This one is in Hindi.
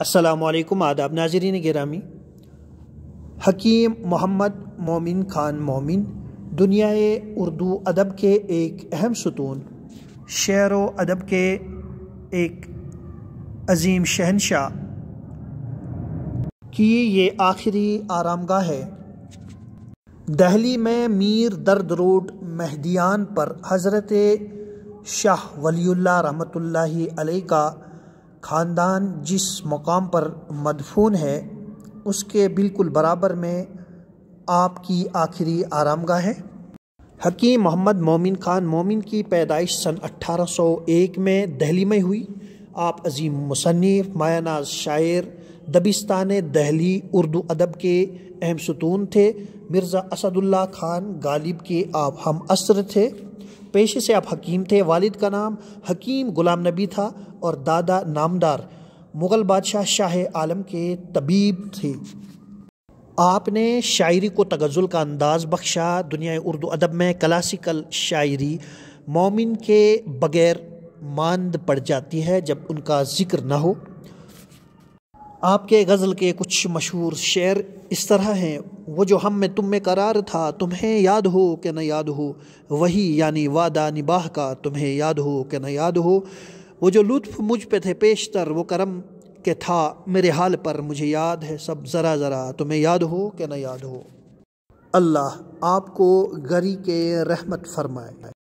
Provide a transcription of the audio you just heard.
असलकम आदाब नाजरीन गिरामी हकीम मोहम्मद मोमिन खान मोमिन दुनिया उर्दू अदब के एक अहम सतून शेर व अदब के एक अजीम शहनशाह की ये आखिरी आरामगाह है दहली में मीर दर्द रोड महदियान पर हज़रत शाह वलील्ला रहमतुल्लाहि अलैह का ख़ानदान जिस मकाम पर मदफून है उसके बिल्कुल बराबर में आपकी आखिरी आरामगाह है हकीम मोहम्मद मोमिन खान मोमिन की पैदाइश सन 1801 में दहली में हुई आप अजीम मुसनफ़ मायानाज शायर दबिस्तान दहली उर्दू अदब के अहम सतून थे मिर्ज़ा असदुल्ला खान गालिब के आप हम असर थे पेशे से आप हकीम थे वालिद का नाम हकीम गुलाम नबी था और दादा नामदार मुग़ल बादशाह शाह आलम के तबीब थे आपने शायरी को तगज़ुल का अंदाज़ बख्शा दुनिया उर्दू अदब में क्लासिकल शायरी मोमिन के बग़ैर मांद पड़ जाती है जब उनका ज़िक्र ना हो आपके गज़ल के कुछ मशहूर शेर इस तरह हैं वो जो हम में तुम में करार था तुम्हें याद हो कि न याद हो वही यानी वादा निबाह का तुम्हें याद हो कि न याद हो वो जो लुत्फ़ मुझ पे थे पेशतर वो करम के था मेरे हाल पर मुझे याद है सब ज़रा ज़रा तुम्हें याद हो कि न याद हो अल्लाह आपको गरी के रहमत फरमाए